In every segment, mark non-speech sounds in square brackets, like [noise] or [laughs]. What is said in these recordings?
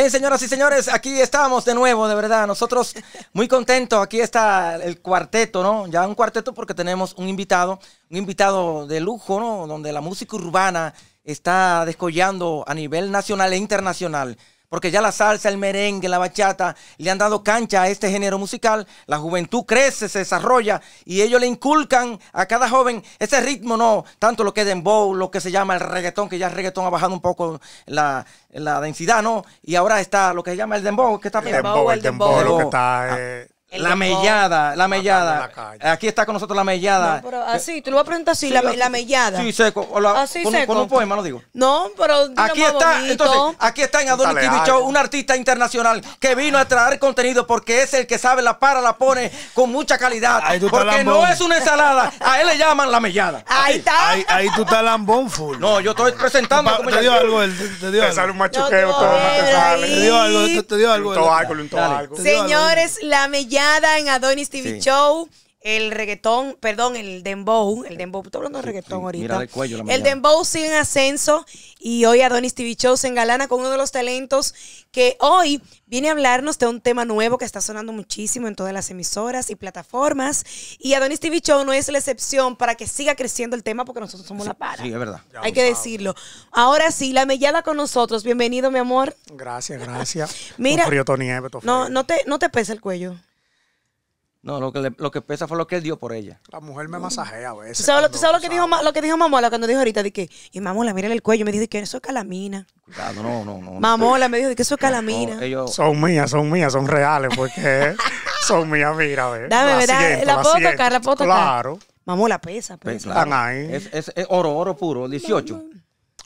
Bien, señoras y señores, aquí estamos de nuevo, de verdad. Nosotros muy contentos. Aquí está el cuarteto, ¿no? Ya un cuarteto porque tenemos un invitado, un invitado de lujo, ¿no? Donde la música urbana está descollando a nivel nacional e internacional porque ya la salsa, el merengue, la bachata le han dado cancha a este género musical. La juventud crece, se desarrolla y ellos le inculcan a cada joven ese ritmo, no tanto lo que es dembow, lo que se llama el reggaetón, que ya el reggaetón ha bajado un poco la, densidad, ¿no? Y ahora está lo que se llama el dembow, que está el dembow, el, dembow, lo que está. Eh, la mellada, la mellada. Aquí está con nosotros la mellada. así, tú lo vas a presentar así, la, mellada. Sí, seco. así seco. Con un poema, lo digo. No, pero aquí está, entonces, aquí está en Adonis TV un artista internacional que vino a traer contenido porque es el que sabe la para, la pone con mucha calidad. porque no es una ensalada, a él le llaman la mellada. [laughs] Ahí está. Ahí, tú estás lambón full. No, yo estoy presentando. Pa, te dio algo, te dio algo. Te sale un machuqueo, todo, te dio algo, te dio algo. Te dio algo. Señores, la mellada en Adonis TV Show. El reggaetón, perdón, el dembow, el dembow, estoy hablando de reggaetón ahorita. el, dembow sigue en ascenso y hoy Adonis TV Show se engalana con uno de los talentos que hoy viene a hablarnos de un tema nuevo que está sonando muchísimo en todas las emisoras y plataformas. Y Adonis TV Show no es la excepción para que siga creciendo el tema porque nosotros somos la para. Sí, es verdad. Hay que decirlo. Ahora sí, la mellada con nosotros. Bienvenido, mi amor. Gracias, gracias. Mira. No, te, no te pesa el cuello. No, lo que, lo que pesa fue lo que él dio por ella. La mujer me masajea a veces. ¿Tú sabes, lo, que dijo, lo que dijo Mamola cuando dijo ahorita? De que, y Mamola, mírale el cuello. Me dijo que eso es calamina. Cuidado, no, no, no. Mamola me dijo que eso es calamina. Son mías, son mías, son reales, porque [laughs] son mías, mira, a ver. Dame, la, la, puedo tocar, la puedo tocar. Claro. Mamola pesa, pues. pesa. ahí. Es, oro, oro puro, 18.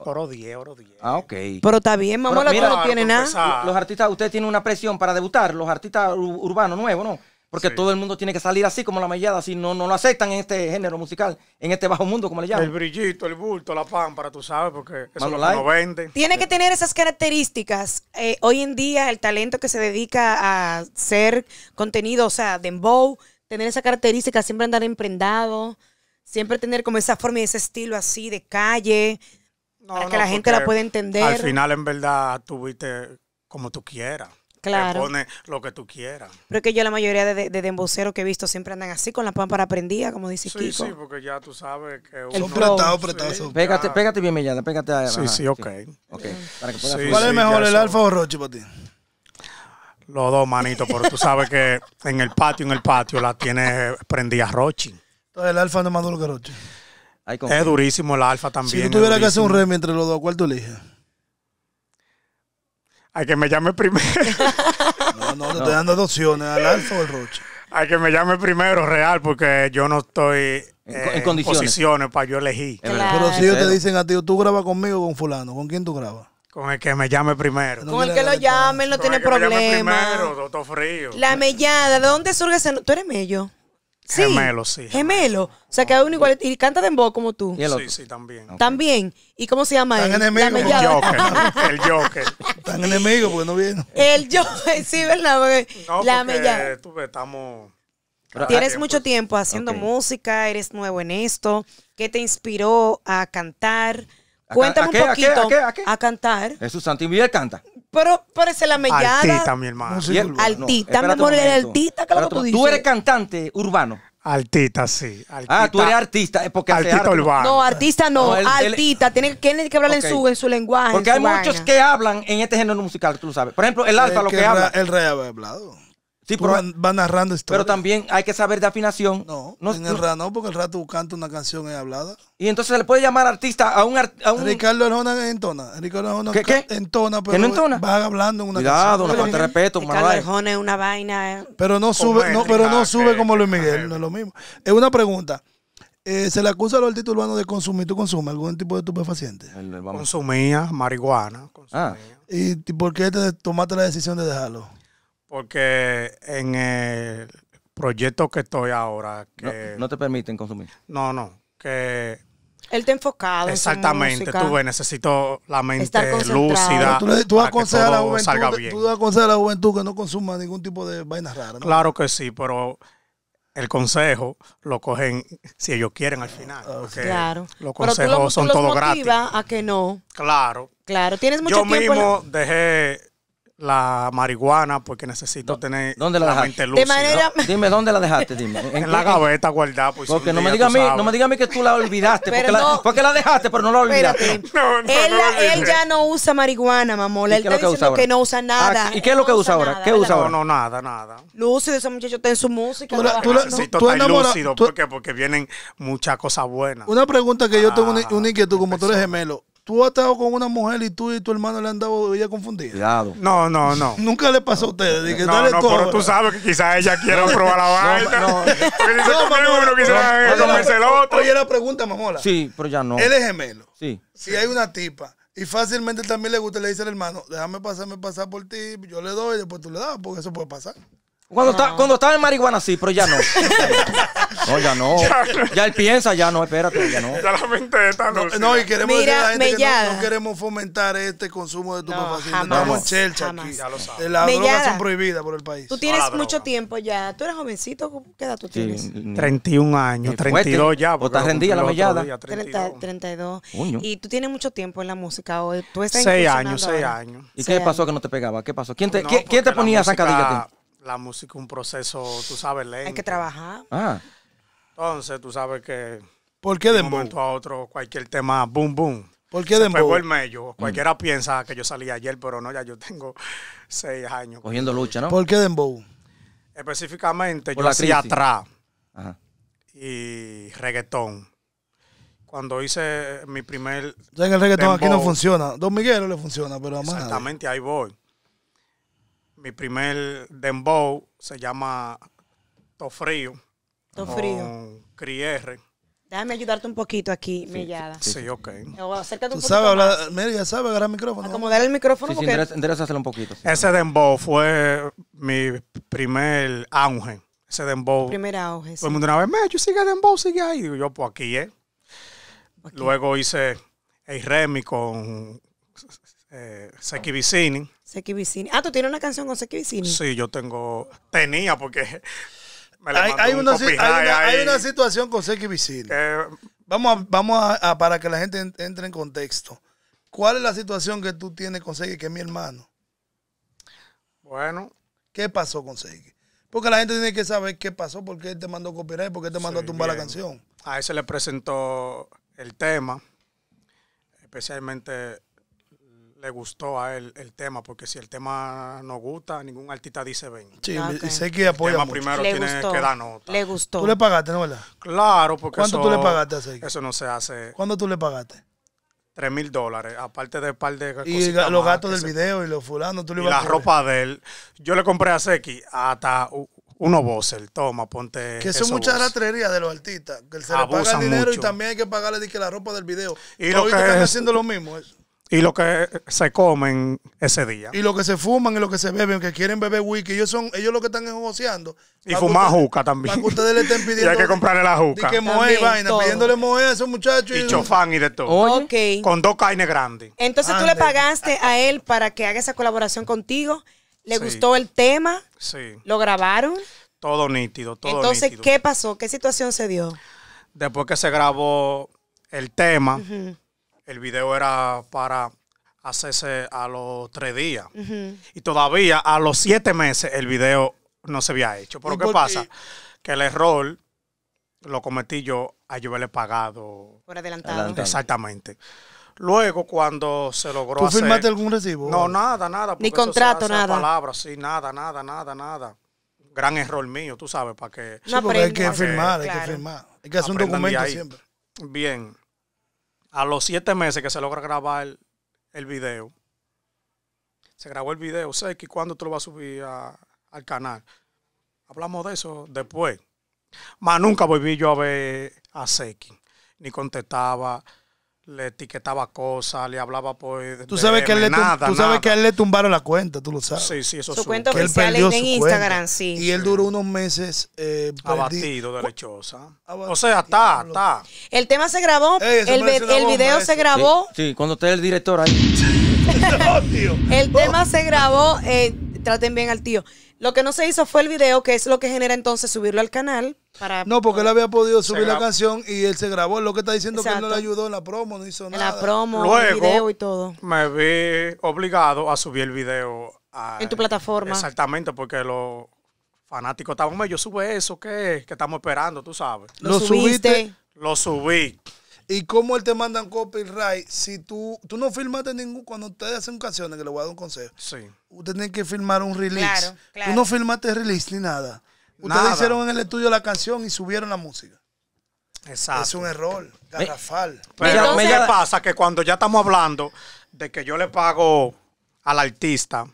Oro 10, oro 10. Ah, ok. Pero está bien, Mamola, no tiene nada. Pues, ah. Los artistas, usted tiene una presión para debutar, los artistas urbanos nuevos, ¿no? Porque todo el mundo tiene que salir así como la mellada, si no, no lo aceptan en este género musical, en este bajo mundo, como le llaman. El brillito, el bulto, la pámpara, tú sabes, porque eso lo venden. vende. Tiene que tener esas características. Eh, hoy en día, el talento que se dedica a hacer contenido, o sea, dembow, tener esa característica, siempre andar emprendado, siempre tener como esa forma y ese estilo así de calle, para que la gente la pueda entender. Al final, en verdad, tuviste como tú quieras. Claro. pone lo que tú quieras. Pero es que yo la mayoría de, de, que he visto siempre andan así, con la pámpara prendida, como dice Kiko. Sí, sí, porque ya tú sabes que... son prestados, prestados. Pégate, pégate bien, Millana, pégate a... Sí, sí, ok. okay. ¿Cuál es mejor, el Alfa o rochi para ti? Los dos, manito, porque tú sabes que en el patio, en el patio, la tienes prendida Rochi. Entonces el Alfa no es más duro que Rochi. Es durísimo el Alfa también. Si tú tuvieras que hacer un remi entre los dos, ¿cuál tú eliges? Hay que me llame primero. [laughs] No, no, te estoy dando dos opciones, al alfa o al roche. A que me llame primero, real, porque yo no estoy en, eh, condiciones. posiciones para yo elegir. Pero si ellos te dicen a ti, tú grabas conmigo o con fulano, ¿con quién tú grabas? Con el que me llame primero. con el que lo llame, no tiene problema. llame primero, doctor frío. La mellada, ¿de dónde surge ese? ¿Tú eres mello? Gemelo, sí. Gemelo. O sea, hay uno igual. Y canta de voz como tú. Sí, sí, también. También. ¿Y cómo se llama El Joker. el Joker. [laughs] tan enemigo porque no viene El Joker, sí, ¿verdad? la porque tú, estamos... Tienes ah, mucho eh, tiempo haciendo música, eres nuevo en esto. ¿Qué te inspiró a cantar? Cuéntame un poquito. ¿a, qué, a, qué, a, cantar. Jesús Santín canta. Pero, parece la mellada. Altita, mi hermano. altita, mi amor, el altita, que tú dices. Tú eres cantante urbano. Altita, sí. Ah, tú eres artista. Porque urbano. No, artista no, artista tiene altita. que hablar en, su, en su lenguaje. Porque hay muchos que hablan en este género musical, tú lo sabes. Por ejemplo, el alfa lo que, habla. El rey hablado pero va narrando historia. Pero también hay que saber de afinación. No, no en el rato no, porque el rato canta una canción hablada. Y entonces se le puede llamar artista a un... A un... Ricardo Arjona entona. Ricardo Arjona ¿Qué, entona, pero ¿Qué va hablando en una canción. Cuidado, te respeto. Ricardo Arjona es una vaina... Eh. Pero no sube, no, pero no sube como Luis Miguel, no es lo mismo. Es una pregunta. Eh, se le acusa a los artistas urbanos de consumir. ¿Tú consumes algún tipo de estupefaciente? Consumía marihuana. Ah. ¿Y por qué te tomaste la decisión de dejarlo? Porque en el proyecto que estoy ahora. Que, no, te permiten consumir. No, no. Que él te enfocado. Exactamente, tú ves, necesito la mente lúcida. Tú, vas a la juventud, que no consuma ningún tipo de vainas raras. Claro que sí, pero el consejo lo cogen si ellos quieren al final. Ah, claro. Los consejos lo, son todos gratis. a que no. Claro. Claro, tienes mucho Yo mismo dejé la marihuana porque necesito tener ¿Dónde la, mente lúcida. [laughs] Dime, ¿dónde la dejaste? En, la gaveta guardada. Pues, porque no, me diga a mí, no me diga a mí que tú la olvidaste. Porque, la, dejaste, pero no la olvidaste. [laughs] él, él, ya no usa marihuana, mamola Él está diciendo que no usa ah, nada. ¿Y qué es lo que usa ahora? ¿Qué usa ahora? No, nada, nada. Lúcido, ese muchacho está en su música. Tú, tú, necesito estar lúcido. ¿Por qué? Porque vienen muchas cosas buenas. Una pregunta que yo tengo una ah. inquietud, como tú eres gemelo tú has estado con una mujer y tú y tu hermano le han dado ella confundida. No, no, no. Nunca le pasó a ustedes. no, no, pero tú sabes que quizás ella [laughs] quiera probar la vaina. No, no. Porque no, tenemos el otro. Oye, la pregunta, mamola. Sí, pero ya no. Él es gemelo. Sí. Si hay una tipa y fácilmente también le gusta, le dice al hermano, déjame pasarme pasar por ti, yo le doy y después tú le das, porque eso puede pasar. Cuando, estaba en marihuana sí, pero ya no. [laughs] No, ya no. Ya, él piensa, ya no, espérate, ya no. Ya la mente está no, no, y queremos Mira, a la gente que no, queremos fomentar este consumo de tu No, Estamos en aquí. Las drogas son prohibidas por el país. Tú tienes ah, mucho tiempo ya. Tú eres jovencito, ¿qué edad tú tienes? 31 años, 32 ya. O estás la mellada. 32. Y tú tienes mucho tiempo en la música. O tú 6 años, 6 años. ¿Y qué pasó que no te pegaba? ¿Qué pasó? ¿Quién te, ponía zancadilla ponía la música un proceso, tú sabes, lento. Hay que trabajar. Ah. Entonces, tú sabes que. ¿Por qué de un momento a otro, cualquier tema, boom, boom. ¿Por qué se el medio. Mm. Cualquiera piensa que yo salí ayer, pero no, ya yo tengo [laughs] seis años. Cogiendo lucha, ¿no? ¿Por qué dembow? Específicamente, yo yo hacía atrás y reggaetón. Cuando hice mi primer. Ya En que el reggaetón aquí no funciona. Don Miguel le funciona, pero a Exactamente, ahí voy mi primer dembow se llama Tofrío. Tofrío. Con Déjame ayudarte un poquito aquí, Millada. Sí, ok. acércate un Tú sabes hablar, mira, ya sabes agarrar el micrófono. Acomodar el micrófono sí, porque... Sí, un poquito. Ese dembow fue mi primer auge. Ese dembow. Primer auge, Todo el mundo una vez, me, yo sigue dembow, sigue ahí. Digo yo, pues aquí, ¿eh? Luego hice el Remy con eh, Seki Seki Vicini. Ah, tú tienes una canción con Seki Vicini. Sí, yo tengo. Tenía, porque. Me hay, una, hay, una, situación con Seki Vicini. Eh, vamos a, vamos a, para que la gente entre en contexto. ¿Cuál es la situación que tú tienes con Seki, que es mi hermano? Bueno. ¿Qué pasó con Seki? Porque la gente tiene que saber qué pasó, porque él te mandó copyright, porque qué te mandó a tumbar la canción. A él se le presentó el tema, especialmente le gustó a él el tema, porque si el tema no gusta, ningún artista dice ven. Sí, ah, y sé que apoya. El tema primero tiene que dar nota. Le gustó. ¿Tú le pagaste, no verdad? Claro, porque ¿Cuánto tú le pagaste a Seki? Eso no se hace. ¿Cuánto tú le pagaste? 3 mil dólares, aparte de un par de Y los gastos del video y los fulanos, tú le y la ropa de él. Yo le compré a Seki hasta uno voces, toma, ponte. Que son muchas rastrerías de los artistas, que se le paga el dinero y también hay que pagarle la ropa del video. Y lo que, que están haciendo lo mismo. Eso? y lo que se comen ese día. Y lo que se fuman y lo que se beben, que quieren beber wiki, ellos son ellos lo que están negociando. Y fumar juca también. Para que ustedes le [laughs] y hay que comprarle la juca. Y que moe vaina, pidiéndole a esos muchachos. Y, chofán y de todo. Con dos carnes grandes. Entonces tú le pagaste a él para que haga esa colaboración contigo. ¿Le gustó el tema? Sí. ¿Lo grabaron? Todo nítido, todo Entonces, ¿qué pasó? ¿Qué situación se dio? Después que se grabó el tema el video era para hacerse a los tres días. Y todavía a los siete meses el video no se había hecho. Pero ¿qué pasa? Que el error lo cometí yo a yo haberle pagado. Por adelantado. Exactamente. Luego, cuando se logró ¿Tú firmaste algún recibo? No, nada, nada. Ni contrato, nada. Palabras, sí, nada, nada, nada, nada. Gran error mío, tú sabes, para que... No sí, hay que firmar, hay que firmar. Hay que hacer un documento siempre. Bien. A los siete meses que se logra grabar el, video, se grabó el video, sé que cuándo tú lo vas a subir al canal. Hablamos de eso después. Más nunca volví yo a ver a Seki, ni contestaba le etiquetaba cosas, le hablaba por tú sabes que él tú sabes que a él le tumbaron la cuenta, tú lo sabes. Sí, sí, eso su cuenta oficial en Instagram, sí. Y él duró unos meses eh, abatido de o sea, está, está. El tema se grabó, el, video se grabó. Sí, cuando esté el director ahí. [laughs] el tema se grabó, eh, traten bien al tío. Lo que no se hizo fue el video, que es lo que genera entonces subirlo al canal. no, porque él había podido subir la canción y él se grabó. Lo que está diciendo que no le ayudó en la promo, no hizo nada. En la promo, en el video y todo. Me vi obligado a subir el video. A, en tu plataforma. Exactamente, porque los fanáticos estaban, yo sube eso, ¿qué? Que estamos esperando, tú sabes. ¿Lo subiste. Lo subí. ¿Y cómo él te manda un copyright si tú, tú no filmaste ningún, cuando ustedes hacen canciones, que le voy a dar un consejo? Sí. Ustedes tienen que firmar un release. Claro, Tú no filmaste release ni nada. Ustedes hicieron en el estudio la canción y subieron la música. Exacto. Es un error, garrafal. Pero mí me pasa que cuando ya estamos hablando de que yo le pago al artista,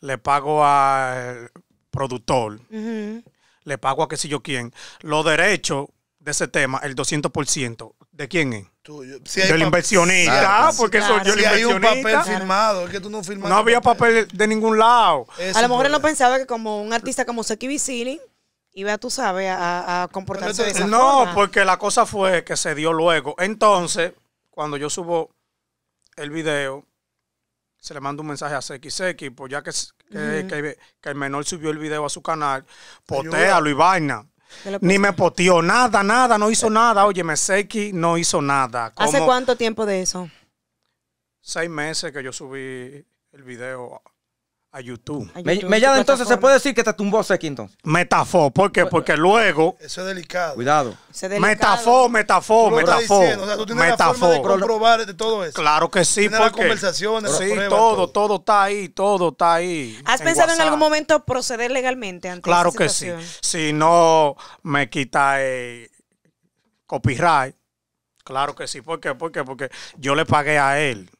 le pago al productor, le pago a qué sé yo quién, los derechos de ese tema, el 200%, ¿de quién es? inversionista, porque yo inversionista. hay un papel firmado, no había papel de ningún lado. a lo mejor él no pensaba que como un artista como Seki Vicini iba, tú sabes, a, comportarse de esa no, No, porque la cosa fue que se dio luego. Entonces, cuando yo subo el video, se le manda un mensaje a Seki Seki, pues ya que, que, el menor subió el video a su canal, pues potéalo y vaina. Ni me poteó, nada, nada, no hizo nada. Oye, Meseki no hizo nada. ¿Hace cuánto tiempo de eso? Seis meses que yo subí el video a YouTube. entonces, ¿se puede decir que te tumbó ese entonces? Metafó, ¿por qué? Porque luego... Eso es delicado. Cuidado. Metafó, metafó, metafó. tú tienes la de todo eso. Claro que sí, tienes porque... Las conversaciones, Sí, todo, todo, está ahí, todo está ahí. ¿Has pensado en algún momento proceder legalmente ante Claro que sí. Si no me quita el eh, copyright, claro que sí. ¿Por qué? ¿Por qué? Porque yo le pagué a él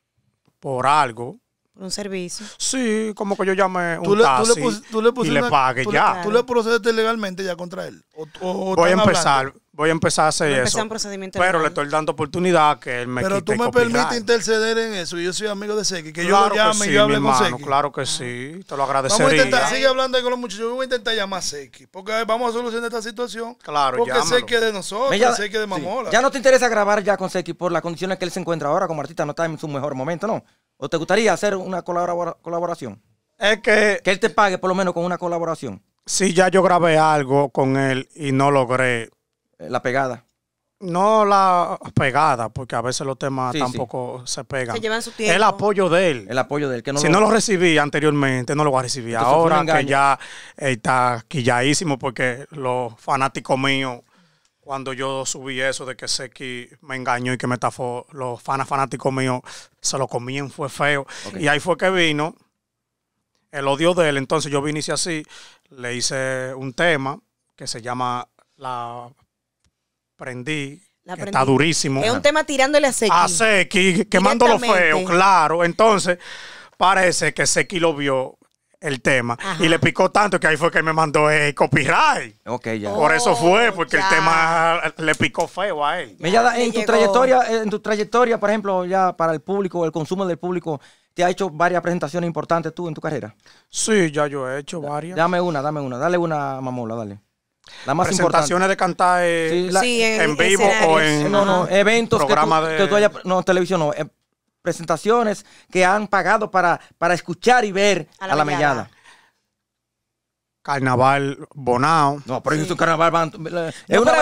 por algo por un servicio. Sí, como que yo llame un tú le, taxi tú le y le pague ya. Tú le procediste legalmente ya contra él. voy a empezar, voy a empezar a hacer eso. pero le estoy dando oportunidad que él me Pero tú me permites interceder en eso. Yo soy amigo de Seki, que yo lo sí, y yo hable con Claro que ah. sí, te lo agradecería. Vamos a intentar, sigue hablando ahí con los muchachos. Yo voy a intentar llamar a Seki, porque vamos a solucionar esta situación. Claro, Porque Seki es de nosotros, ya, Seki es de Mamola. Ya no te interesa grabar ya con Seki por las condiciones que él se encuentra ahora como artista, no está en su mejor momento, ¿no? ¿O te gustaría hacer una colaboración? Es que... Que él te pague por lo menos con una colaboración. Sí, ya yo grabé algo con él y no logré... Eh, la pegada. No la pegada, porque a veces los temas tampoco se pegan. Se llevan su tiempo. El apoyo de él. El apoyo de él. si no lo recibí anteriormente, no lo voy a recibir. Ahora que ya eh, está quilladísimo porque los fanáticos míos cuando yo subí eso de que Seki me engañó y que me los fanas fanáticos míos se lo comían, fue feo. Y ahí fue que vino el odio de él. Entonces yo vine y hice así, le hice un tema que se llama La Prendí. está durísimo. Es un tema tirándole a Seki. A Seki, quemando feo, claro. Entonces, parece que Seki lo vio el tema. Y le picó tanto que ahí fue que me mandó el eh, copyright. Ok, ya. Oh, por eso fue, porque el tema le picó feo a él. en tu trayectoria, en tu trayectoria, por ejemplo, ya para el público, el consumo del público, ¿te ha hecho varias presentaciones importantes tú en tu carrera? Sí, ya yo he hecho varias. Dame una, dame una, dale una mamola, dale. La más Presentaciones de cantar eh, en, vivo o en eventos programa de... no, televisión no, eh, presentaciones que han pagado para, para escuchar y ver a la, a la mellada. Carnaval Bonao. No, pero eh, es un carnaval. Es una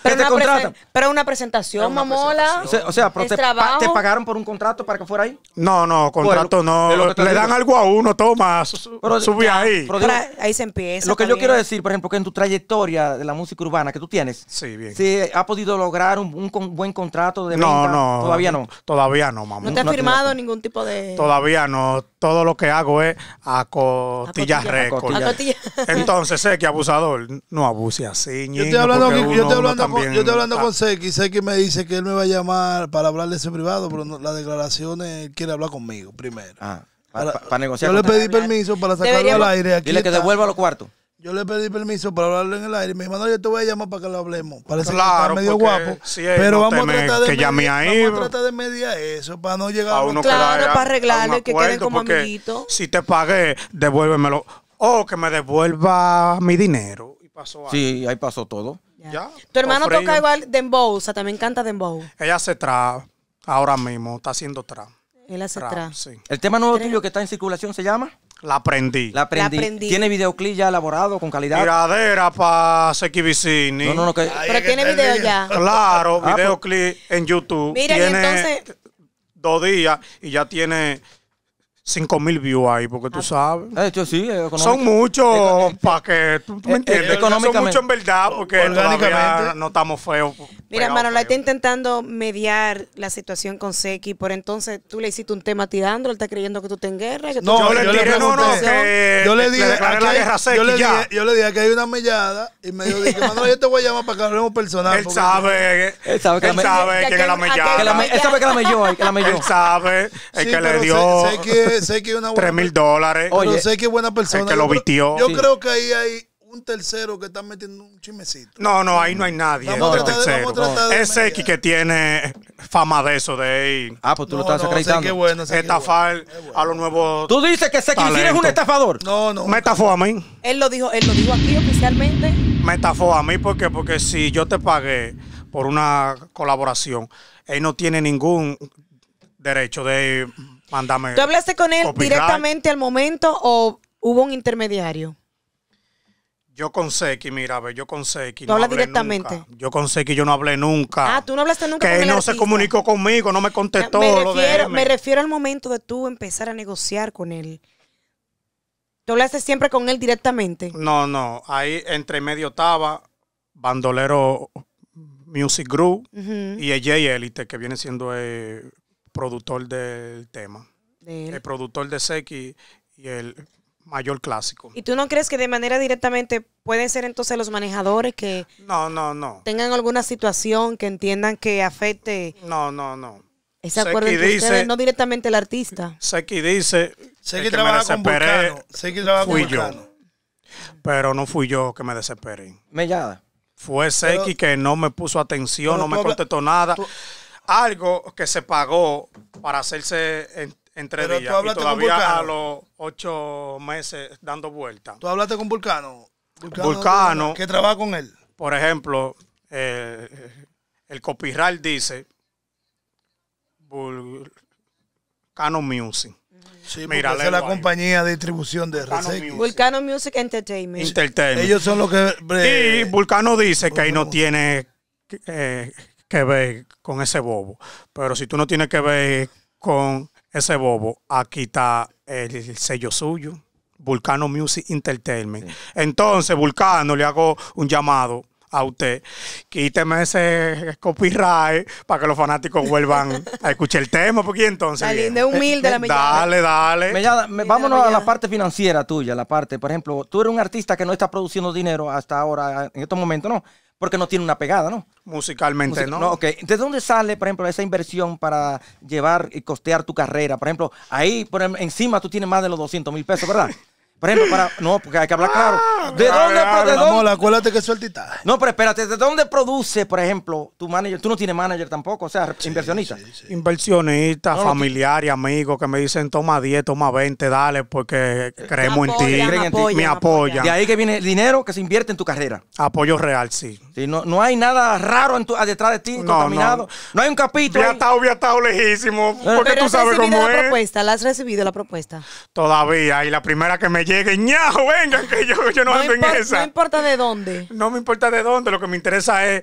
te contratan. Pero una presentación, mamola. O sea, te, pagaron por un contrato para que fuera ahí. No, no, contrato no. Le dan algo a uno, toma, subí ahí. ahí se empieza. lo que yo quiero decir, por ejemplo, que en tu trayectoria de la música urbana que tú tienes, Sí, bien. si has podido lograr un, buen contrato de No, no. todavía no. Todavía no, Mamola. No te has firmado ningún tipo de. Todavía no. Todo lo que hago es a cotilla, A récord. Entonces, que abusador, no abuse así. Yo estoy hablando, yo estoy hablando, con, yo estoy hablando me dice que él me va a llamar para hablarle de ese privado, pero la declaración declaraciones él quiere hablar conmigo primero. Ah, para, negociar. Yo le pedí permiso para sacarlo al aire. Aquí dile que devuelva los cuartos. Yo le pedí permiso para hablarle en el aire. Me dijo, no, yo te voy a llamar para que lo hablemos. Parece que está medio guapo. pero vamos, a tratar, de que a tratar de mediar eso para no llegar a, un a Claro, para arreglarle, que queden como amiguitos. Si te pagué, devuélvemelo o que me devuelva mi dinero. Y pasó algo. Sí, ahí pasó todo. Tu hermano toca igual dembow, o sea, también canta dembow. Ella hace trap ahora mismo, está haciendo trap. Él hace trap. El tema nuevo tuyo que está en circulación se llama? La aprendí. La aprendí. ¿Tiene videoclip ya elaborado con calidad? Miradera para Seki No, no, no. Pero tiene video ya. Claro, ah, pues. videoclip en YouTube. Mira, tiene y entonces... Dos días y ya tiene 5 mil views ahí, porque tú ah. sabes. De hecho, sí, son muchos para eh, que tú, me eh, entiendes. son muchos en verdad, porque todavía no estamos feos. Mira, Manolo está intentando mediar la situación con Seki, por entonces tú le hiciste un tema tirando, él está creyendo que tú estás en guerra. Que no, yo, le dije no, no, yo le dije, yo, le dije, yo le dije que hay una mellada y me dijo, dije, yo te voy a llamar para que hablemos personal. Él sabe, él sabe que, él sabe que, la mellada. Él sabe que la melló, que la melló. Él sabe, el que le dio. 3 mil dólares. Oye, sé que es buena persona. que lo Yo, creo que ahí hay un tercero que está metiendo un chismecito. No, no, ahí no hay nadie. No, Es X que tiene fama de eso, de ahí. Ah, pues tú lo estás acreditando. que bueno, Estafar a los nuevos. Tú dices que X es un estafador. No, no. Me estafó a mí. Él lo dijo, él lo dijo aquí oficialmente. Me estafó a mí porque, porque si yo te pagué por una colaboración, él no tiene ningún derecho de Mándame. ¿Tú hablaste con él directamente al momento o hubo un intermediario? Yo con Seki, mira, a ver, yo con Seki. no habla directamente? Yo con Seki, yo no hablé nunca. Ah, tú no hablaste nunca que con él. Que no se comunicó conmigo, no me contestó. Me refiero, al momento de tú empezar a negociar con él. ¿Tú hablaste siempre con él directamente? No, no. Ahí entre medio estaba Bandolero Music Group y EJ Elite, que viene siendo eh, productor del tema. el productor de Seki y el mayor clásico. ¿Y tú no crees que de manera directamente pueden ser entonces los manejadores que no, no, no. tengan alguna situación que entiendan que afecte? No, no, no. Ese acuerdo entre dice, ustedes, no directamente el artista. Seki dice trabaja con fui yo. Pero no fui yo que me desesperé. Mellada. Fue Seki que no me puso atención, no me contestó nada algo que se pagó para hacerse entre dos Tú y todavía a los ocho meses dando vuelta. ¿Tú hablaste con Vulcano? Vulcano. ¿Qué trabaja con él? Por ejemplo, eh, el copyright dice Vulcano Music. Sí, Mira, es la compañía de distribución de Resex. Vulcano Music Entertainment. Entertainment. Ellos son los que... Eh, y Vulcano dice que ahí no tiene eh, que ver con ese bobo. Pero si tú no tienes que ver con ese bobo, aquí está el sello suyo, Vulcano Music Entertainment. Entonces, Vulcano, le hago un llamado a usted. Quíteme ese copyright para que los fanáticos vuelvan [laughs] a escuchar el tema, porque entonces. humilde la Dale, dale. vámonos a la parte financiera tuya, la parte, por ejemplo, tú eres un artista que no está produciendo dinero hasta ahora, en estos momentos, ¿no? porque no tiene una pegada, ¿no? Musicalmente, ¿no? no okay. ¿De dónde sale, por ejemplo, esa inversión para llevar y costear tu carrera? Por ejemplo, ahí por em, encima tú tienes más de los 200 mil pesos, ¿verdad? [laughs] Por ejemplo, para. No, porque hay que hablar claro. Ah, ¿De dónde? acuérdate que No, pero espérate, ¿de dónde produce, por ejemplo, tu manager? Tú no tienes manager tampoco, o sea, inversionista. Inversionista, familiar y amigo que me dicen toma 10, toma 20, dale, porque creemos en ti. me apoya. apoyan. De ahí que viene el dinero que se invierte en tu carrera. Apoyo real, sí. Y no, no, hay nada raro detrás de ti, contaminado. No. hay un capítulo. Ya está, ya está lejísimo. Eh, porque tú sabes cómo la Propuesta, ¿La has recibido la propuesta? Todavía. Y la primera que me llegue, ñajo, venga, que yo, no, ando en esa. No importa de dónde. No me importa de dónde. Lo que me interesa es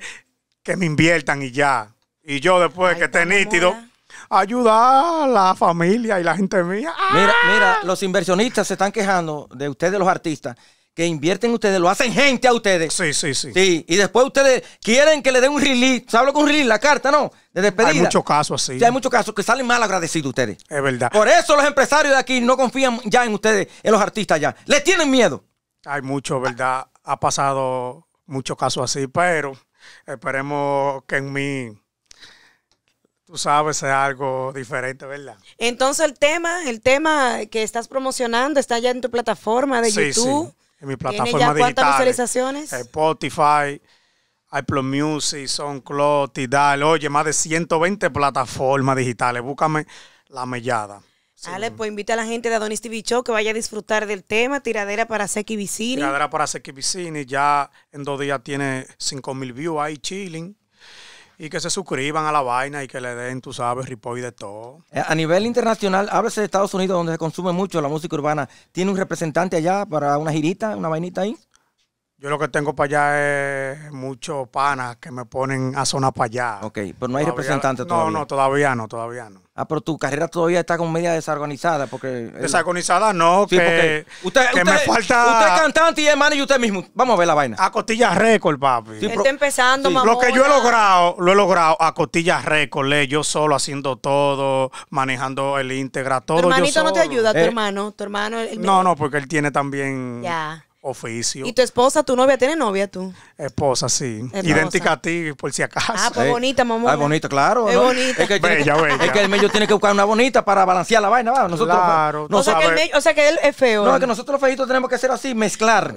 que me inviertan y ya. Y yo después que esté nítido. ¿eh? ayudar a la familia y la gente mía. Mira, mira, ¡Ah! los inversionistas se están quejando de ustedes, los artistas, que invierten ustedes, lo hacen gente a ustedes. Sí, sí, sí. Sí, y después ustedes quieren que le den un release. ¿Saben con un release? La carta, ¿no? De despedida. Hay muchos casos así. hay muchos casos que salen mal agradecidos ustedes. Es verdad. Por eso los empresarios de aquí no confían ya en ustedes, en los artistas ya. Les tienen miedo. Hay mucho, ¿verdad? Ha pasado muchos casos así, pero esperemos que en mí tú sabes, sea algo diferente, ¿verdad? Entonces el tema, el tema que estás promocionando está ya en tu plataforma de sí, YouTube. Sí mi plataforma digital. ya cuántas visualizaciones? Eh, Spotify, Apple Music, SoundCloud, Tidal. Oye, más de 120 plataformas digitales. Búscame La Mellada. Sí. pues invita a la gente de Adonis TV Show que vaya a disfrutar del tema, tiradera para Seki Vicini. Tiradera para Seki Vicini, ya en dos días tiene 5 mil views ahí chilling. Y que se suscriban a la vaina y que le den, tú sabes, y de todo. Eh, a nivel internacional, háblese de Estados Unidos, donde se consume mucho la música urbana. ¿Tiene un representante allá para una girita, una vainita ahí? Yo lo que tengo para allá es muchos panas que me ponen a zona para allá. Ok, pero no hay representantes representante todavía. No, no, todavía no, todavía no. Ah, pero tu carrera todavía está con media desorganizada porque... Desorganizada no, que, usted, me falta... Usted es cantante y manager usted mismo. Vamos a ver la vaina. A costillas récord, papi. está empezando, sí. Lo que yo he logrado, lo he logrado a costillas récord, eh, yo solo haciendo todo, manejando el íntegra, todo ¿Tu hermanito no te ayuda, tu eh. hermano? ¿Tu hermano? no, no, porque él tiene también... Ya oficio. ¿Y tu esposa, tu novia, tiene novia tú? Esposa, sí. Idéntica a ti, por si acaso. Ah, pues bonita, mamá. Ah, bonita, claro. Es bonita. que, bella, es que el medio tiene que buscar una bonita para balancear la vaina, pues, claro. o, sea que o sea que él es feo. No, es que nosotros los feitos tenemos que hacer así, mezclar.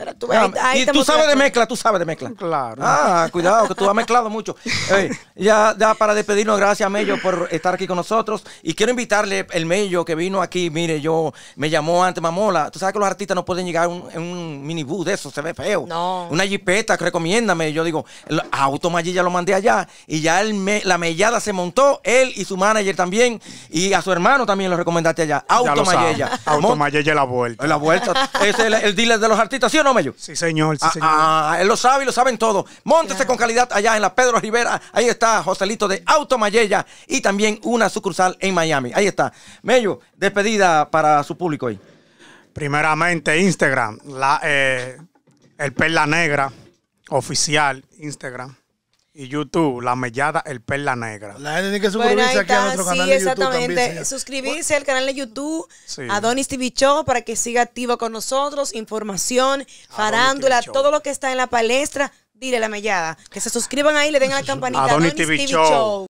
y tú sabes de mezcla, tú sabes de mezcla. Claro. Ah, cuidado, que tú has mezclado mucho. [laughs] ya, ya para despedirnos, gracias, Mello, por estar aquí con nosotros. Y quiero invitarle el Mello que vino aquí. Mire, yo me llamó antes Mamola. Tú sabes que los artistas no pueden llegar en un, en un de eso, se ve feo. Una jipeta, recomiéndame. Yo digo, auto lo mandé allá y ya el me, la mellada se montó, él y su manager también, y a su hermano también lo recomendaste allá. Auto Mayella. Auto la vuelta. La es el, dealer de los artistas, ¿sí o no, Mello? Sí, señor, ah, ah, él lo sabe y lo saben todos Móntese con calidad allá en la Pedro Rivera. Ahí está Joselito de Auto Mayella y también una sucursal en Miami. Ahí está. Mello, despedida para su público ahí Primeramente Instagram, eh, el Perla Negra, oficial Instagram. Y YouTube, La Mellada, El Perla Negra. La gente tiene que suscribirse aquí a nuestro canal de YouTube exactamente. suscribirse al canal de YouTube, a Donis TV Show, para que siga activo con nosotros, información, a farándula, todo lo que está en la palestra. Dile La Mellada. Que se suscriban ahí, le den a la campanita. A TV, Show.